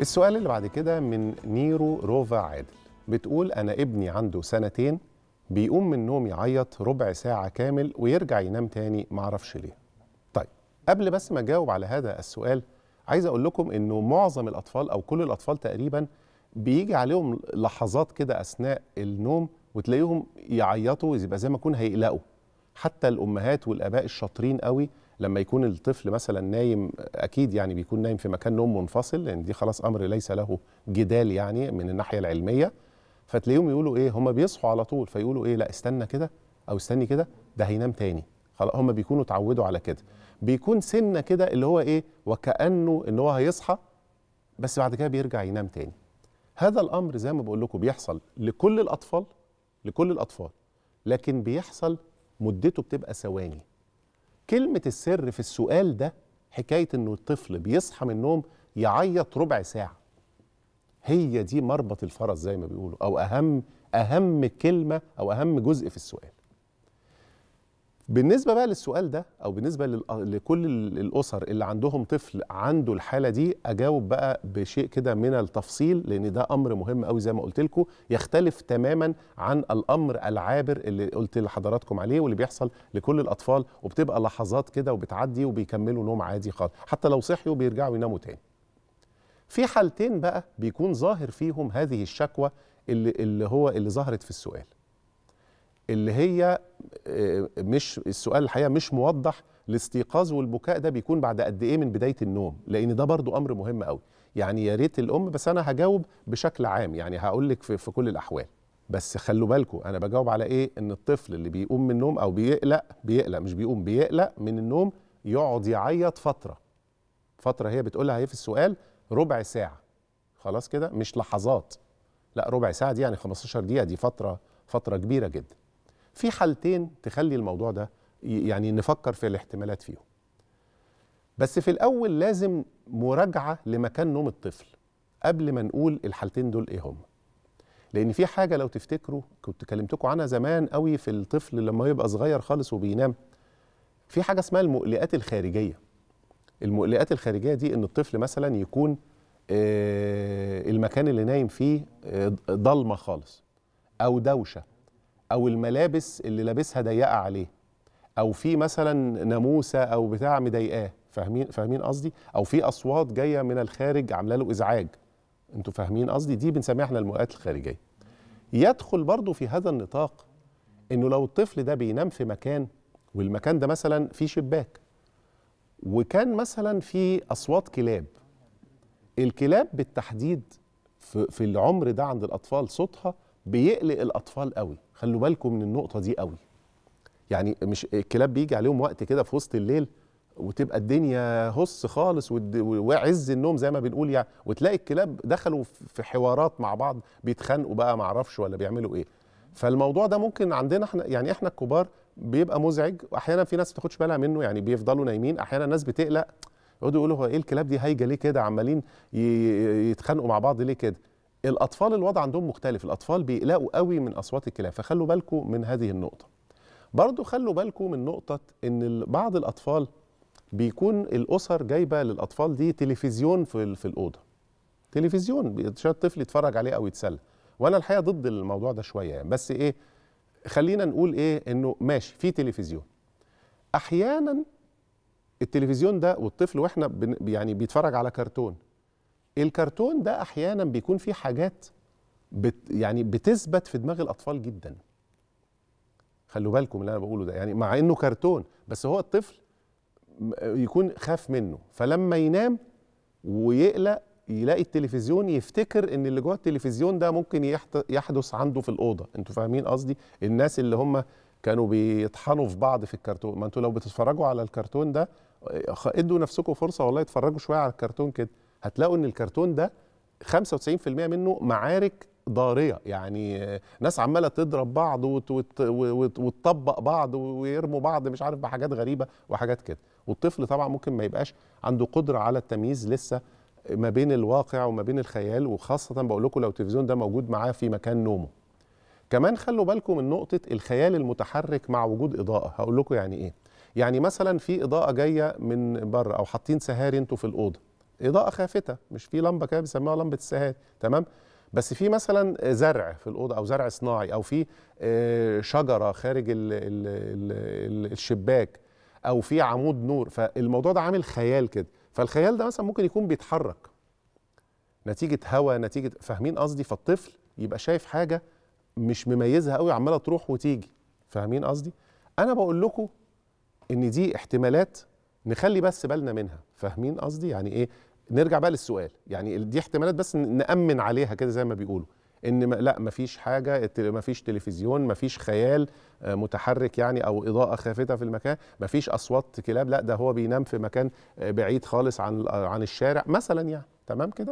السؤال اللي بعد كده من نيرو روفا عادل بتقول أنا ابني عنده سنتين بيقوم من النوم يعيط ربع ساعة كامل ويرجع ينام تاني معرفش ليه طيب قبل بس ما أجاوب على هذا السؤال عايز أقول لكم أنه معظم الأطفال أو كل الأطفال تقريباً بيجي عليهم لحظات كده أثناء النوم وتلاقيهم يعيطوا يبقى زي ما يكون هيقلقوا حتى الأمهات والآباء الشاطرين قوي لما يكون الطفل مثلا نايم اكيد يعني بيكون نايم في مكان نوم منفصل لان يعني دي خلاص امر ليس له جدال يعني من الناحيه العلميه فتلاقيهم يقولوا ايه هم بيصحوا على طول فيقولوا ايه لا استنى كده او استني كده ده هينام تاني خلاص هم بيكونوا اتعودوا على كده بيكون سنه كده اللي هو ايه وكانه ان هو هيصحى بس بعد كده بيرجع ينام تاني هذا الامر زي ما بقول لكم بيحصل لكل الاطفال لكل الاطفال لكن بيحصل مدته بتبقى ثواني كلمة السر في السؤال ده حكاية إنه الطفل بيصحى من النوم يعيط ربع ساعة هي دي مربط الفرس زي ما بيقولوا أو أهم أهم كلمة أو أهم جزء في السؤال بالنسبه بقى للسؤال ده او بالنسبه لكل الاسر اللي عندهم طفل عنده الحاله دي اجاوب بقى بشيء كده من التفصيل لان ده امر مهم قوي زي ما قلت لكم يختلف تماما عن الامر العابر اللي قلت لحضراتكم عليه واللي بيحصل لكل الاطفال وبتبقى لحظات كده وبتعدي وبيكملوا نوم عادي خالص حتى لو صحيوا بيرجعوا يناموا تاني في حالتين بقى بيكون ظاهر فيهم هذه الشكوى اللي, اللي هو اللي ظهرت في السؤال اللي هي آه، مش السؤال الحقيقه مش موضح الاستيقاظ والبكاء ده بيكون بعد قد ايه من بدايه النوم لان ده برضو امر مهم قوي يعني يا ريت الام بس انا هجاوب بشكل عام يعني هقول لك في, في كل الاحوال بس خلوا بالكم انا بجاوب على ايه ان الطفل اللي بيقوم من النوم او بيقلق بيقلق مش بيقوم بيقلق من النوم يقعد يعيط فتره فتره هي بتقولها ايه في السؤال ربع ساعه خلاص كده مش لحظات لا ربع ساعه دي يعني 15 دقيقه دي فتره فتره كبيره جدا في حالتين تخلي الموضوع ده يعني نفكر في الاحتمالات فيهم بس في الأول لازم مراجعة لمكان نوم الطفل قبل ما نقول الحالتين دول إيه هم لأن في حاجة لو تفتكروا كنت كلمتكم عنها زمان قوي في الطفل لما يبقى صغير خالص وبينام في حاجة اسمها المقلقات الخارجية المقلقات الخارجية دي إن الطفل مثلا يكون آه، المكان اللي نايم فيه آه، ضلمة خالص أو دوشة او الملابس اللي لابسها ضيقه عليه او في مثلا ناموسه او بتاع مضايقاه فاهمين فاهمين قصدي او في اصوات جايه من الخارج عامله له ازعاج انتوا فاهمين قصدي دي بنسميها احنا المؤات الخارجيه يدخل برضو في هذا النطاق انه لو الطفل ده بينام في مكان والمكان ده مثلا فيه شباك وكان مثلا في اصوات كلاب الكلاب بالتحديد في العمر ده عند الاطفال صوتها بيقلق الاطفال قوي خلوا بالكم من النقطه دي قوي يعني مش الكلاب بيجي عليهم وقت كده في وسط الليل وتبقى الدنيا هص خالص وعز النوم زي ما بنقول يعني وتلاقي الكلاب دخلوا في حوارات مع بعض بيتخانقوا بقى معرفش ولا بيعملوا ايه فالموضوع ده ممكن عندنا احنا يعني احنا الكبار بيبقى مزعج واحيانا في ناس ما بتاخدش بالها منه يعني بيفضلوا نايمين احيانا الناس بتقلق يقعدوا يقولوا هو ايه الكلاب دي هايجه ليه كده عمالين يتخانقوا مع بعض ليه كده الاطفال الوضع عندهم مختلف الاطفال بيقلقوا قوي من اصوات الكلاب فخلوا بالكم من هذه النقطه برضو خلوا بالكم من نقطه ان بعض الاطفال بيكون الاسر جايبه للاطفال دي تلفزيون في, في الاوضه تلفزيون عشان الطفل يتفرج عليه او يتسلى وانا الحقيقه ضد الموضوع ده شويه يعني بس ايه خلينا نقول ايه انه ماشي في تلفزيون احيانا التلفزيون ده والطفل واحنا يعني بيتفرج على كرتون الكرتون ده احيانا بيكون فيه حاجات بت يعني بتثبت في دماغ الاطفال جدا خلوا بالكم اللي انا بقوله ده يعني مع انه كرتون بس هو الطفل يكون خاف منه فلما ينام ويقلق يلاقي التلفزيون يفتكر ان اللي جوه التلفزيون ده ممكن يحدث عنده في الاوضه انتوا فاهمين قصدي الناس اللي هم كانوا بيطحنوا في بعض في الكرتون ما انتوا لو بتتفرجوا على الكرتون ده ادوا نفسكم فرصه والله اتفرجوا شويه على الكرتون كده هتلاقوا ان الكرتون ده 95% منه معارك ضاريه يعني ناس عماله تضرب بعض وتطبق بعض ويرموا بعض مش عارف بحاجات غريبه وحاجات كده والطفل طبعا ممكن ما يبقاش عنده قدره على التمييز لسه ما بين الواقع وما بين الخيال وخاصه بقول لكم لو التلفزيون ده موجود معاه في مكان نومه كمان خلوا بالكم من نقطه الخيال المتحرك مع وجود اضاءه هقول لكم يعني ايه يعني مثلا في اضاءه جايه من بره او حاطين سهاري انتوا في الاوضه اضاءه خافته مش في لمبه كده بيسموها لمبه السهاد تمام بس في مثلا زرع في الاوضه او زرع صناعي او في آه، شجره خارج الـ الـ الـ الشباك او في عمود نور فالموضوع ده عامل خيال كده فالخيال ده مثلا ممكن يكون بيتحرك نتيجه هواء نتيجه فاهمين قصدي فالطفل يبقى شايف حاجه مش مميزها قوي عماله تروح وتيجي فاهمين قصدي انا بقول لكم ان دي احتمالات نخلي بس بالنا منها فاهمين قصدي يعني ايه نرجع بقى للسؤال يعني دي احتمالات بس نامن عليها كده زي ما بيقولوا ان لا مفيش حاجه مفيش تلفزيون مفيش خيال آه، متحرك يعني او اضاءه خافته في المكان مفيش اصوات كلاب لا ده هو بينام في مكان آه، بعيد خالص عن عن الشارع مثلا يعني تمام كده